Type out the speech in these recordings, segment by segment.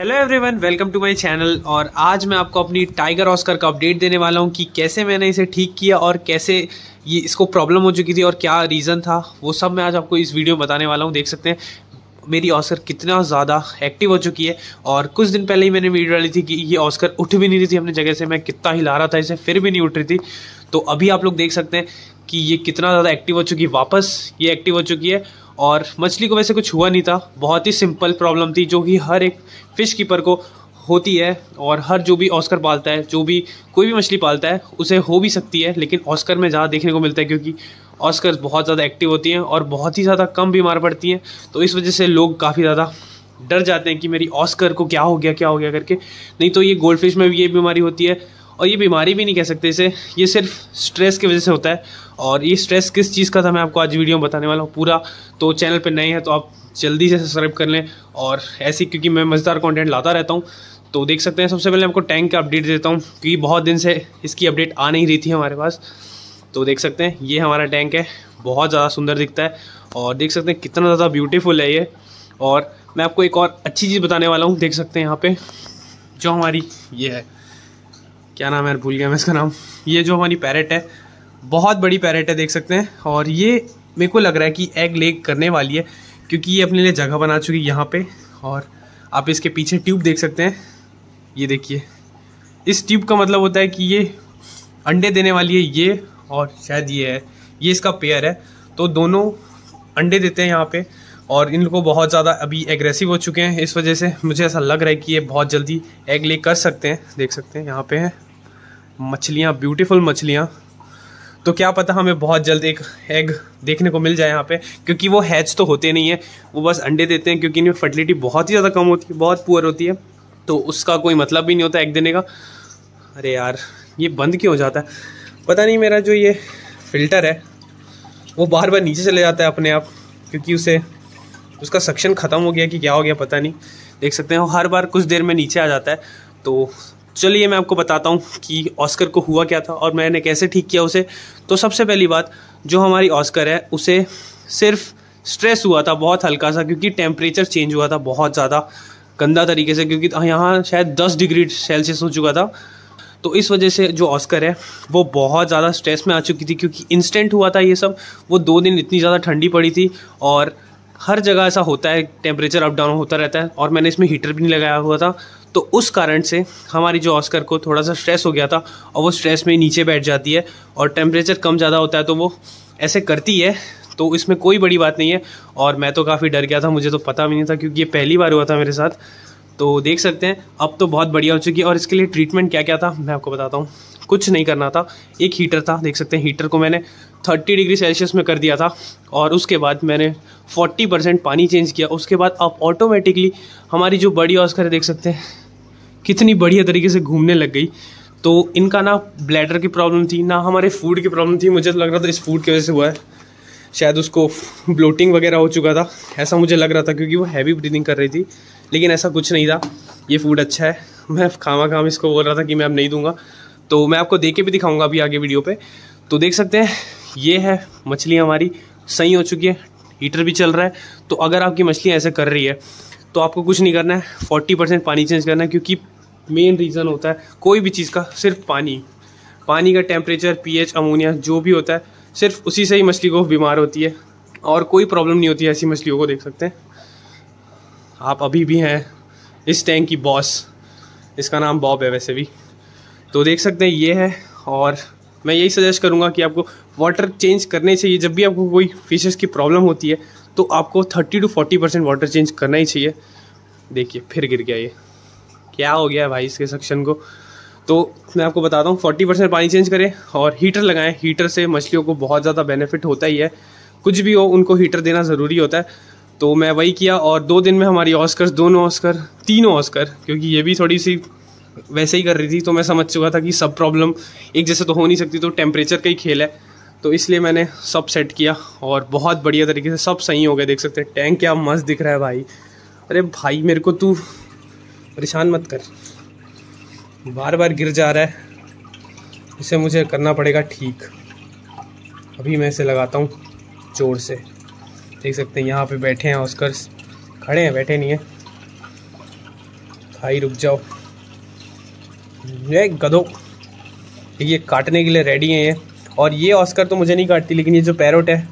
hello everyone welcome to my channel और आज मैं आपको अपनी टाइगर ऑस्कर का अपडेट देने वाला हूं कि कैसे मैंने इसे ठीक किया और कैसे ये इसको प्रॉब्लम हो चुकी थी और क्या रीज़न था वो सब मैं आज आपको इस वीडियो में बताने वाला हूं देख सकते हैं मेरी ऑस्कर कितना ज़्यादा एक्टिव हो चुकी है और कुछ दिन पहले ही मैंने वीडियो डाली थी कि ये ऑस्कर उठ भी नहीं रही थी अपनी जगह से मैं कितना हिला रहा था इसे फिर भी नहीं उठ रही थी तो अभी आप लोग देख सकते हैं कि ये कितना ज़्यादा एक्टिव हो चुकी है वापस ये एक्टिव हो चुकी है और मछली को वैसे कुछ हुआ नहीं था बहुत ही सिंपल प्रॉब्लम थी जो कि हर एक फ़िश कीपर को होती है और हर जो भी ऑस्कर पालता है जो भी कोई भी मछली पालता है उसे हो भी सकती है लेकिन ऑस्कर में ज़्यादा देखने को मिलता है क्योंकि ऑस्कर बहुत ज़्यादा एक्टिव होती हैं और बहुत ही ज़्यादा कम बीमार पड़ती हैं तो इस वजह से लोग काफ़ी ज़्यादा डर जाते हैं कि मेरी ऑस्कर को क्या हो गया क्या हो गया करके नहीं तो ये गोल्ड फिश में भी ये बीमारी होती है और ये बीमारी भी नहीं कह सकते इसे ये सिर्फ स्ट्रेस की वजह से होता है और ये स्ट्रेस किस चीज़ का था मैं आपको आज वीडियो में बताने वाला हूँ पूरा तो चैनल पर नए हैं तो आप जल्दी से सब्सक्राइब कर लें और ऐसे क्योंकि मैं मज़ेदार कॉन्टेंट लाता रहता हूँ तो देख सकते हैं सबसे पहले आपको टैंक का अपडेट देता हूँ क्योंकि बहुत दिन से इसकी अपडेट आ नहीं रही थी हमारे पास तो देख सकते हैं ये हमारा टैंक है बहुत ज़्यादा सुंदर दिखता है और देख सकते हैं कितना ज़्यादा ब्यूटीफुल है ये और मैं आपको एक और अच्छी चीज़ बताने वाला हूँ देख सकते हैं यहाँ पे जो हमारी ये है क्या नाम है भूल गया मैं इसका नाम ये जो हमारी पैरेट है बहुत बड़ी पैरेट है देख सकते हैं और ये मेरे को लग रहा है कि एग लेग करने वाली है क्योंकि ये अपने लिए जगह बना चुकी है यहाँ पे और आप इसके पीछे ट्यूब देख सकते हैं ये देखिए इस ट्यूब का मतलब होता है कि ये अंडे देने वाली है ये और शायद ये है ये इसका पेयर है तो दोनों अंडे देते हैं यहाँ पे और इन लोगों बहुत ज़्यादा अभी एग्रेसिव हो चुके हैं इस वजह से मुझे ऐसा लग रहा है कि ये बहुत जल्दी एग ले कर सकते हैं देख सकते हैं यहाँ पे हैं मछलियाँ ब्यूटीफुल मछलियाँ तो क्या पता हमें बहुत जल्द एक एग देखने को मिल जाए यहाँ पे क्योंकि वो हैच तो होते नहीं है वो बस अंडे देते हैं क्योंकि इनमें फर्टिलिटी बहुत ही ज़्यादा कम होती है बहुत पुअर होती है तो उसका कोई मतलब भी नहीं होता एग देने का अरे यार ये बंद क्यों हो जाता है पता नहीं मेरा जो ये फ़िल्टर है वो बार बार नीचे चले जाता है अपने आप क्योंकि उसे उसका सक्शन ख़त्म हो गया कि क्या हो गया पता नहीं देख सकते हैं हर बार कुछ देर में नीचे आ जाता है तो चलिए मैं आपको बताता हूँ कि ऑस्कर को हुआ क्या था और मैंने कैसे ठीक किया उसे तो सबसे पहली बात जो हमारी ऑस्कर है उसे सिर्फ स्ट्रेस हुआ था बहुत हल्का सा क्योंकि टेम्परेचर चेंज हुआ था बहुत ज़्यादा गंदा तरीके से क्योंकि हाँ, यहाँ शायद दस डिग्री सेल्सियस हो चुका था तो इस वजह से जो ऑस्कर है वो बहुत ज़्यादा स्ट्रेस में आ चुकी थी क्योंकि इंस्टेंट हुआ था ये सब वो दो दिन इतनी ज़्यादा ठंडी पड़ी थी और हर जगह ऐसा होता है टेम्परेचर अप डाउन होता रहता है और मैंने इसमें हीटर भी नहीं लगाया हुआ था तो उस कारण से हमारी जो ऑस्कर को थोड़ा सा स्ट्रेस हो गया था और वो स्ट्रेस में नीचे बैठ जाती है और टेम्परेचर कम ज़्यादा होता है तो वो ऐसे करती है तो इसमें कोई बड़ी बात नहीं है और मैं तो काफ़ी डर गया था मुझे तो पता भी नहीं था क्योंकि ये पहली बार हुआ था मेरे साथ तो देख सकते हैं अब तो बहुत बढ़िया हो चुकी है और इसके लिए ट्रीटमेंट क्या क्या था मैं आपको बताता हूँ कुछ नहीं करना था एक हीटर था देख सकते हैं हीटर को मैंने 30 डिग्री सेल्सियस में कर दिया था और उसके बाद मैंने 40 परसेंट पानी चेंज किया उसके बाद आप ऑटोमेटिकली हमारी जो बड़ी ऑस्कर है देख सकते हैं कितनी बढ़िया तरीके से घूमने लग गई तो इनका ना ब्लैडर की प्रॉब्लम थी ना हमारे फूड की प्रॉब्लम थी मुझे तो लग रहा था इस फूड की वजह से हुआ है शायद उसको ब्लोटिंग वगैरह हो चुका था ऐसा मुझे लग रहा था क्योंकि वो हैवी ब्रीदिंग कर रही थी लेकिन ऐसा कुछ नहीं था ये फूड अच्छा है मैं खामा खाम इसको बोल रहा था कि मैं अब नहीं दूंगा तो मैं आपको देख के भी दिखाऊंगा अभी आगे वीडियो पे तो देख सकते हैं ये है मछली हमारी सही हो चुकी है हीटर भी चल रहा है तो अगर आपकी मछली ऐसे कर रही है तो आपको कुछ नहीं करना है फोर्टी परसेंट पानी चेंज करना है क्योंकि मेन रीज़न होता है कोई भी चीज़ का सिर्फ पानी पानी का टेम्परेचर पी अमोनिया जो भी होता है सिर्फ उसी से ही मछली को बीमार होती है और कोई प्रॉब्लम नहीं होती है ऐसी मछलियों को देख सकते हैं आप अभी भी हैं इस टैंक की बॉस इसका नाम बॉब है वैसे भी तो देख सकते हैं ये है और मैं यही सजेस्ट करूँगा कि आपको वाटर चेंज करने चाहिए जब भी आपको कोई फिशेस की प्रॉब्लम होती है तो आपको 30 टू 40 परसेंट वाटर चेंज करना ही चाहिए देखिए फिर गिर गया ये क्या हो गया है भाई इसके सक्शन को तो मैं आपको बताता हूँ फोर्टी परसेंट पानी चेंज करें और हीटर लगाएं हीटर से मछलियों को बहुत ज़्यादा बेनिफिट होता ही है कुछ भी हो उनको हीटर देना ज़रूरी होता है तो मैं वही किया और दो दिन में हमारी ऑस्कर दोनों ऑस्कर तीनों ऑस्कर क्योंकि ये भी थोड़ी सी वैसे ही कर रही थी तो मैं समझ चुका था कि सब प्रॉब्लम एक जैसे तो हो नहीं सकती तो टेम्परेचर का ही खेल है तो इसलिए मैंने सब सेट किया और बहुत बढ़िया तरीके से सब सही हो गए देख सकते हैं टैंक क्या मस्त दिख रहा है भाई अरे भाई मेरे को तू परेशान मत कर बार बार गिर जा रहा है इसे मुझे करना पड़ेगा ठीक अभी मैं इसे लगाता हूँ जोर से देख सकते हैं यहाँ पे बैठे हैं ऑस्कर खड़े हैं बैठे नहीं है भाई रुक जाओ ये गधो ये काटने के लिए रेडी है ये और ये ऑस्कर तो मुझे नहीं काटती लेकिन ये जो पैरोट है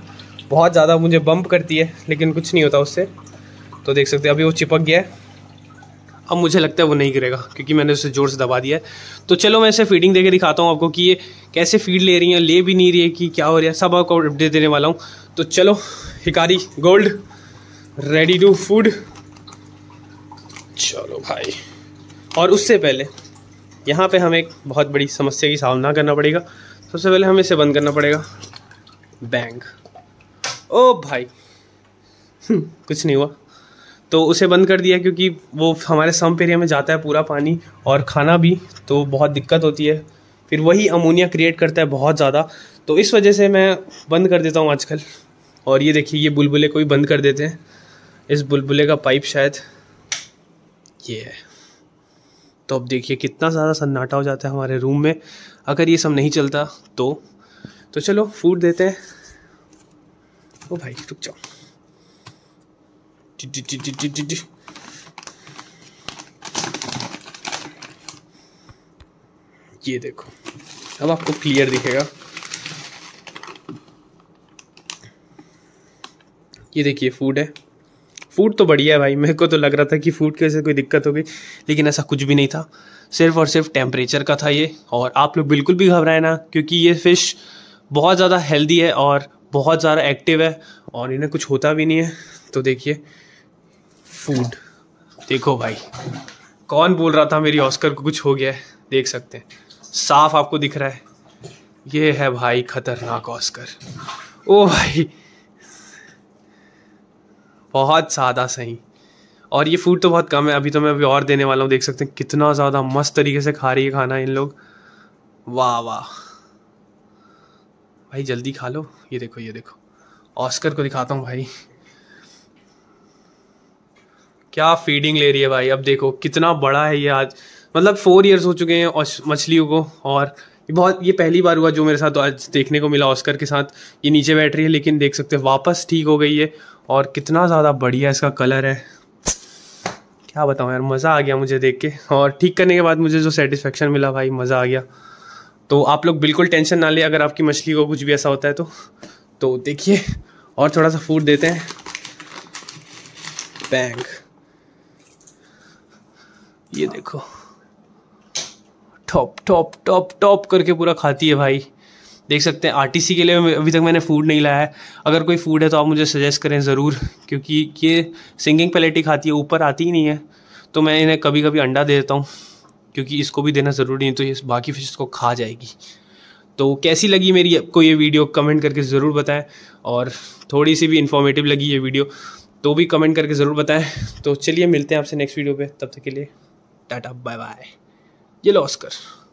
बहुत ज़्यादा मुझे बम्प करती है लेकिन कुछ नहीं होता उससे तो देख सकते हैं अभी वो चिपक गया है अब मुझे लगता है वो नहीं गिरेगा क्योंकि मैंने उसे ज़ोर से दबा दिया है तो चलो मैं इसे फीडिंग देके दिखाता हूँ आपको कि ये कैसे फीड ले रही है ले भी नहीं रही है कि क्या हो रहा है सब आपको अपडेट देने वाला हूँ तो चलो Hikari gold ready to food चलो भाई और उससे पहले यहाँ पे हमें एक बहुत बड़ी समस्या की सामना करना पड़ेगा सबसे पहले हमें इसे बंद करना पड़ेगा बैंक ओ भाई हम्म, कुछ नहीं हुआ तो उसे बंद कर दिया क्योंकि वो हमारे सम्प एरिया में जाता है पूरा पानी और खाना भी तो बहुत दिक्कत होती है फिर वही अमोनिया क्रिएट करता है बहुत ज़्यादा तो इस वजह से मैं बंद कर देता हूँ आजकल और ये देखिए ये बुलबुले को भी बंद कर देते हैं इस बुलबुले का पाइप शायद ये है तो अब देखिए कितना सारा सन्नाटा हो जाता है हमारे रूम में अगर ये सब नहीं चलता तो तो चलो फूड देते हैं ओ भाई रुक जाओ ये देखो अब आपको क्लियर दिखेगा ये देखिए फूड है फूड तो बढ़िया है भाई मेरे को तो लग रहा था कि फूड की वजह से कोई दिक्कत हो गई लेकिन ऐसा कुछ भी नहीं था सिर्फ और सिर्फ टेम्परेचर का था ये और आप लोग बिल्कुल भी घबराए ना क्योंकि ये फ़िश बहुत ज़्यादा हेल्दी है और बहुत ज़्यादा एक्टिव है और इन्हें कुछ होता भी नहीं है तो देखिए फूड देखो भाई कौन बोल रहा था मेरी ऑस्कर को कुछ हो गया है देख सकते हैं साफ आपको दिख रहा है ये है भाई खतरनाक ऑस्कर ओ भाई बहुत सादा सही और ये फूड तो बहुत कम है अभी तो मैं अभी और देने वाला हूँ देख सकते हैं कितना ज़्यादा मस्त तरीके से खा रही है खाना इन लोग वाह वाह भाई जल्दी खा लो ये देखो ये देखो ऑस्कर को दिखाता हूँ भाई क्या फीडिंग ले रही है भाई अब देखो कितना बड़ा है ये आज मतलब फोर इयर्स हो चुके हैं मछलियों को और बहुत ये पहली बार हुआ जो मेरे साथ आज देखने को मिला ऑस्कर के साथ ये नीचे बैठ रही है लेकिन देख सकते हैं वापस ठीक हो गई है और कितना ज़्यादा बढ़िया इसका कलर है क्या बताऊँ यार मज़ा आ गया मुझे देख के और ठीक करने के बाद मुझे जो सेटिस्फेक्शन मिला भाई मज़ा आ गया तो आप लोग बिल्कुल टेंशन ना लें अगर आपकी मछली को कुछ भी ऐसा होता है तो तो देखिए और थोड़ा सा फूड देते हैं बैंक ये देखो टॉप टॉप टॉप टॉप करके पूरा खाती है भाई देख सकते हैं आरटीसी के लिए अभी तक मैंने फूड नहीं लाया है अगर कोई फूड है तो आप मुझे सजेस्ट करें ज़रूर क्योंकि ये सिंगिंग पैलेटी खाती है ऊपर आती ही नहीं है तो मैं इन्हें कभी कभी अंडा दे देता हूँ क्योंकि इसको भी देना ज़रूरी नहीं तो ये बाकी फिश इसको खा जाएगी तो कैसी लगी मेरी आपको ये वीडियो कमेंट करके ज़रूर बताएं और थोड़ी सी भी इन्फॉर्मेटिव लगी ये वीडियो तो भी कमेंट करके ज़रूर बताएं तो चलिए मिलते हैं आपसे नेक्स्ट वीडियो पे तब तक के लिए टाटा बाय बाय ये लॉस्कर